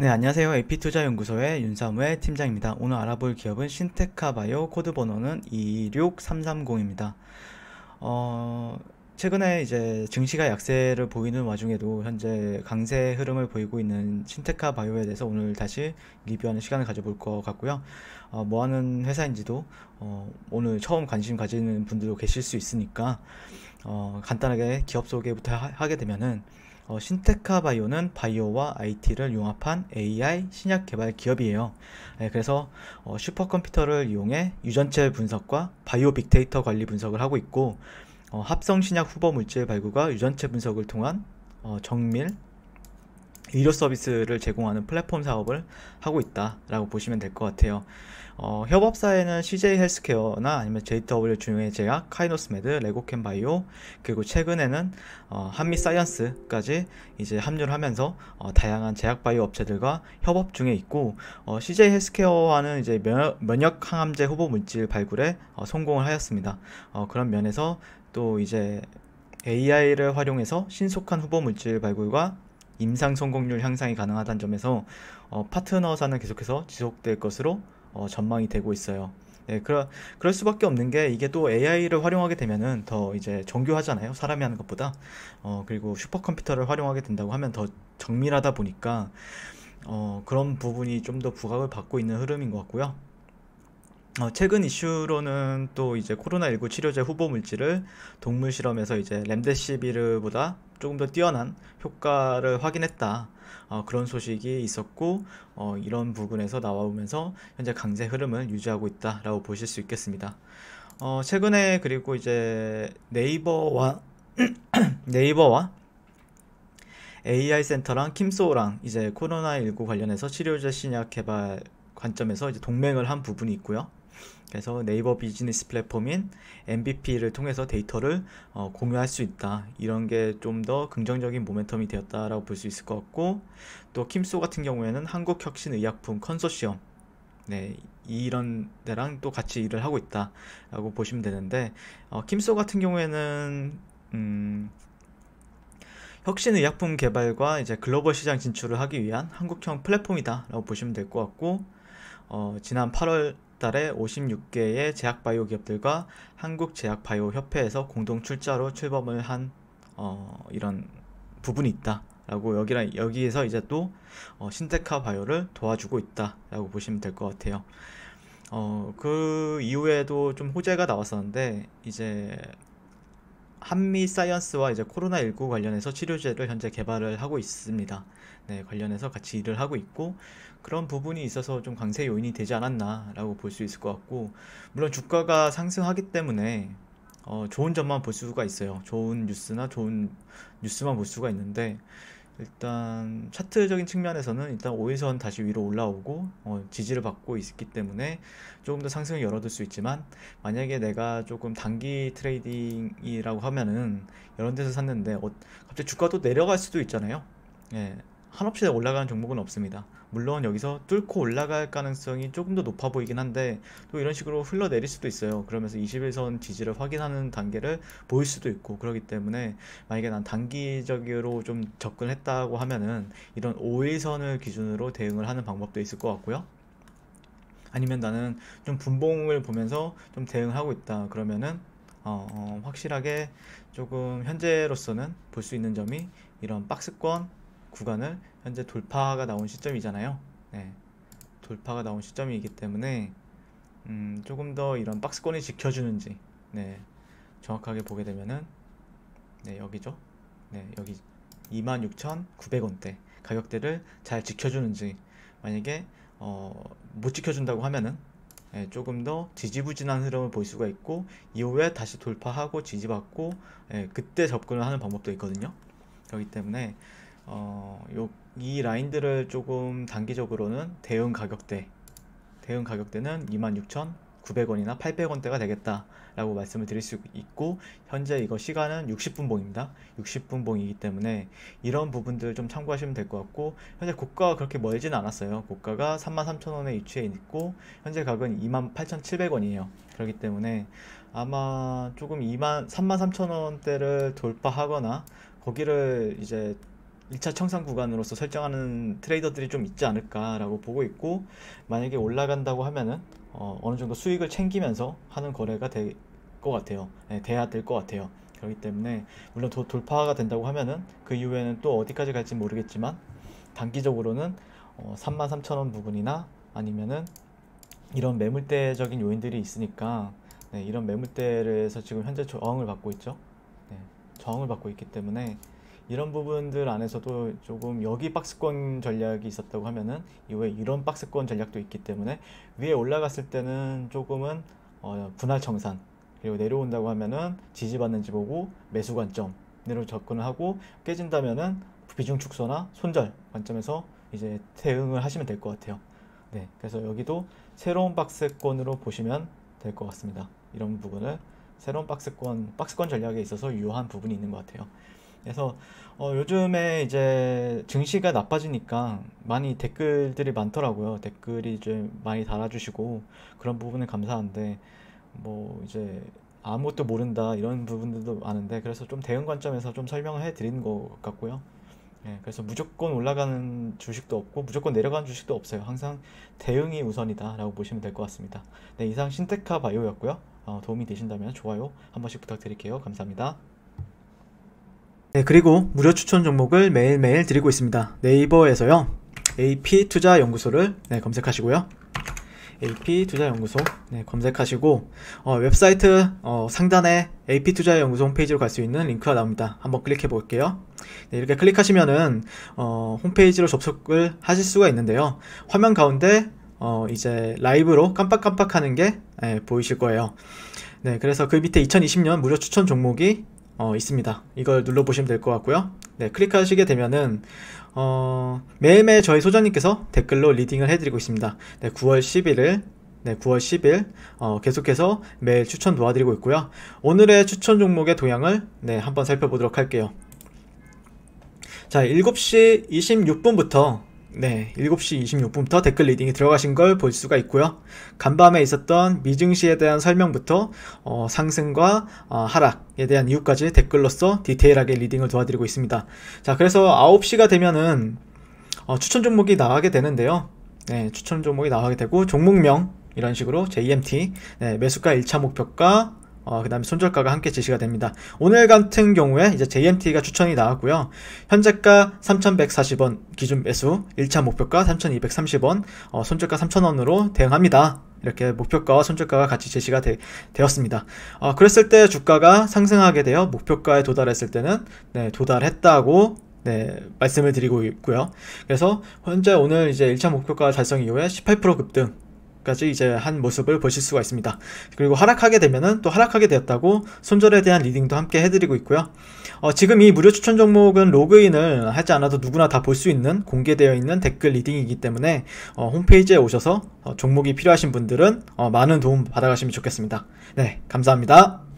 네, 안녕하세요. AP투자연구소의 윤사무의 팀장입니다. 오늘 알아볼 기업은 신테카바이오 코드 번호는 26330입니다. 어, 최근에 이제 증시가 약세를 보이는 와중에도 현재 강세 흐름을 보이고 있는 신테카 바이오에 대해서 오늘 다시 리뷰하는 시간을 가져볼 것 같고요. 어, 뭐 하는 회사인지도 어, 오늘 처음 관심 가지는 분들도 계실 수 있으니까 어, 간단하게 기업 소개부터 하, 하게 되면은 어, 신테카 바이오는 바이오와 IT를 융합한 AI 신약 개발 기업이에요. 네, 그래서 어, 슈퍼컴퓨터를 이용해 유전체 분석과 바이오 빅데이터 관리 분석을 하고 있고 어, 합성 신약 후보 물질 발굴과 유전체 분석을 통한 어, 정밀 의료 서비스를 제공하는 플랫폼 사업을 하고 있다라고 보시면 될 것 같아요. 어, 협업사에는 CJ 헬스케어나 아니면 JW 중외제약, 카이노스메드, 레고캔바이오 그리고 최근에는 어, 한미 사이언스까지 이제 합류를 하면서 어, 다양한 제약 바이오 업체들과 협업 중에 있고 어, CJ 헬스케어와는 이제 면역, 항암제 후보 물질 발굴에 어, 성공을 하였습니다. 어, 그런 면에서 또 이제 AI를 활용해서 신속한 후보 물질 발굴과 임상 성공률 향상이 가능하다는 점에서 어, 파트너사는 계속해서 지속될 것으로 어, 전망이 되고 있어요. 네, 그러, 그럴 수밖에 없는 게 이게 또 AI를 활용하게 되면은 더 이제 정교하잖아요. 사람이 하는 것보다. 어, 그리고 슈퍼컴퓨터를 활용하게 된다고 하면 더 정밀하다 보니까 어, 그런 부분이 좀 더 부각을 받고 있는 흐름인 것 같고요. 어, 최근 이슈로는 또 이제 코로나19 치료제 후보 물질을 동물 실험에서 이제 렘데시비르보다 조금 더 뛰어난 효과를 확인했다. 어, 그런 소식이 있었고 어, 이런 부분에서 나와오면서 현재 강제 흐름을 유지하고 있다라고 보실 수 있겠습니다. 어, 최근에 그리고 이제 네이버와 네이버와 AI 센터랑 킴소랑 이제 코로나19 관련해서 치료제 신약 개발 관점에서 이제 동맹을 한 부분이 있고요. 그래서 네이버 비즈니스 플랫폼인 MVP를 통해서 데이터를 어, 공유할 수 있다. 이런 게 좀 더 긍정적인 모멘텀이 되었다라고 볼 수 있을 것 같고 또 킴소 같은 경우에는 한국혁신의약품 컨소시엄 네, 이런 데랑 또 같이 일을 하고 있다라고 보시면 되는데 어, 킴소 같은 경우에는 음, 혁신의약품 개발과 이제 글로벌 시장 진출을 하기 위한 한국형 플랫폼이다라고 보시면 될 것 같고 어, 지난 8월 달에 56개의 제약바이오 기업들과 한국제약바이오협회에서 공동 출자로 출범을 한 어, 이런 부분이 있다. 라고 여기랑 여기에서 이제 또 어, 신테카 바이오를 도와주고 있다라고 보시면 될 것 같아요. 어, 그 이후에도 좀 호재가 나왔었는데 이제 한미 사이언스와 이제 코로나19 관련해서 치료제를 현재 개발을 하고 있습니다. 네, 관련해서 같이 일을 하고 있고 그런 부분이 있어서 좀 강세 요인이 되지 않았나라고 볼 수 있을 것 같고 물론 주가가 상승하기 때문에 어, 좋은 점만 볼 수가 있어요. 좋은 뉴스나 좋은 뉴스만 볼 수가 있는데 일단 차트적인 측면에서는 일단 5일선 다시 위로 올라오고 어, 지지를 받고 있기 때문에 조금 더 상승을 열어둘 수 있지만 만약에 내가 조금 단기 트레이딩이라고 하면은 이런 데서 샀는데 어, 갑자기 주가도 내려갈 수도 있잖아요 예, 한없이 올라가는 종목은 없습니다. 물론 여기서 뚫고 올라갈 가능성이 조금 더 높아 보이긴 한데 또 이런 식으로 흘러내릴 수도 있어요. 그러면서 21선 지지를 확인하는 단계를 보일 수도 있고 그렇기 때문에 만약에 난 단기적으로 좀 접근했다고 하면은 이런 5일선을 기준으로 대응을 하는 방법도 있을 것 같고요. 아니면 나는 좀 분봉을 보면서 좀 대응하고 있다 그러면은 어, 어, 확실하게 조금 현재로서는 볼 수 있는 점이 이런 박스권 구간을 현재 돌파가 나온 시점이잖아요. 네. 돌파가 나온 시점이기 때문에 음, 조금 더 이런 박스권이 지켜주는지 네. 정확하게 보게 되면은 네, 여기죠. 네, 여기 26,900원대 가격대를 잘 지켜주는지 만약에 어, 못 지켜준다고 하면은 예, 조금 더 지지부진한 흐름을 볼 수가 있고 이후에 다시 돌파하고 지지받고 예, 그때 접근을 하는 방법도 있거든요. 그렇기 때문에 어, 요, 이 라인들을 조금 단기적으로는 대응 가격대 대응 가격대는 26,900원이나 800원대가 되겠다 라고 말씀을 드릴 수 있고 현재 이거 시간은 60분 봉입니다 60분 봉이기 때문에 이런 부분들 좀 참고하시면 될 것 같고 현재 고가가 그렇게 멀진 않았어요 고가가 33,000원에 위치해 있고 현재 가격은 28,700원이에요 그렇기 때문에 아마 조금 2 33,000원대를 돌파하거나 거기를 이제 1차 청산 구간으로서 설정하는 트레이더들이 좀 있지 않을까라고 보고 있고 만약에 올라간다고 하면은 어, 느 정도 수익을 챙기면서 하는 거래가 될 것 같아요. 네, 돼야 될 것 같아요. 그렇기 때문에 물론 도, 돌파가 된다고 하면은 그 이후에는 또 어디까지 갈지 모르겠지만 단기적으로는 어, 33,000원 부근이나 아니면은 이런 매물대적인 요인들이 있으니까 네, 이런 매물대에서 지금 현재 저항을 받고 있죠. 네, 저항을 받고 있기 때문에 이런 부분들 안에서도 조금 여기 박스권 전략이 있었다고 하면은 이후에 이런 박스권 전략도 있기 때문에 위에 올라갔을 때는 조금은 어, 분할 청산 그리고 내려온다고 하면은 지지받는지 보고 매수 관점으로 접근을 하고 깨진다면은 비중 축소나 손절 관점에서 이제 대응을 하시면 될 것 같아요. 네, 그래서 여기도 새로운 박스권으로 보시면 될 것 같습니다. 이런 부분을 새로운 박스권, 박스권 전략에 있어서 유효한 부분이 있는 것 같아요. 그래서 어, 요즘에 이제 증시가 나빠지니까 많이 댓글들이 많더라고요. 댓글이 좀 많이 달아주시고 그런 부분은 감사한데 뭐 이제 아무것도 모른다 이런 부분들도 많은데 그래서 좀 대응 관점에서 좀 설명을 해드리는 것 같고요. 예, 그래서 무조건 올라가는 주식도 없고 무조건 내려가는 주식도 없어요. 항상 대응이 우선이다라고 보시면 될 것 같습니다. 네, 이상 신테카 바이오였고요. 어, 도움이 되신다면 좋아요 한 번씩 부탁드릴게요. 감사합니다. 네, 그리고 무료 추천 종목을 매일매일 드리고 있습니다. 네이버에서요. AP투자연구소를 네, 검색하시고요. AP투자연구소 네, 검색하시고 어, 웹사이트 어, 상단에 AP투자연구소 홈페이지로 갈 수 있는 링크가 나옵니다. 한번 클릭해 볼게요. 네, 이렇게 클릭하시면은 어, 홈페이지로 접속을 하실 수가 있는데요. 화면 가운데 어, 이제 라이브로 깜빡깜빡하는 게 네, 보이실 거예요. 네, 그래서 그 밑에 2020년 무료 추천 종목이 어, 있습니다. 이걸 눌러보시면 될 것 같고요. 네, 클릭하시게 되면은 어, 매일매일 저희 소장님께서 댓글로 리딩을 해드리고 있습니다. 네, 9월 10일을 네, 9월 10일 어, 계속해서 매일 추천 도와드리고 있고요. 오늘의 추천 종목의 동향을 네, 한번 살펴보도록 할게요. 자, 7시 26분부터 네, 7시 26분부터 댓글 리딩이 들어가신 걸 볼 수가 있고요. 간밤에 있었던 미증시에 대한 설명부터 어, 상승과 어, 하락에 대한 이유까지 댓글로써 디테일하게 리딩을 도와드리고 있습니다. 자, 그래서 9시가 되면은 어, 추천 종목이 나가게 되는데요. 네, 추천 종목이 나가게 되고 종목명 이런 식으로 JMT 네, 매수가 1차 목표가 어, 그 다음에 손절가가 함께 제시가 됩니다. 오늘 같은 경우에 이제 JMT가 추천이 나왔고요. 현재가 3,140원 기준 매수, 1차 목표가 3,230원, 어, 손절가 3,000원으로 대응합니다. 이렇게 목표가와 손절가가 같이 제시가 되, 었습니다 어, 그랬을 때 주가가 상승하게 되어 목표가에 도달했을 때는 네, 도달했다고 네, 말씀을 드리고 있고요. 그래서 현재 오늘 이제 1차 목표가 달성 이후에 18% 급등 까지 이제 한 모습을 보실 수가 있습니다. 그리고 하락하게 되면은 또 하락하게 되었다고 손절에 대한 리딩도 함께 해드리고 있고요. 어, 지금 이 무료 추천 종목은 로그인을 하지 않아도 누구나 다 볼 수 있는 공개되어 있는 댓글 리딩이기 때문에 어, 홈페이지에 오셔서 어, 종목이 필요하신 분들은 어, 많은 도움 받아가시면 좋겠습니다. 네, 감사합니다.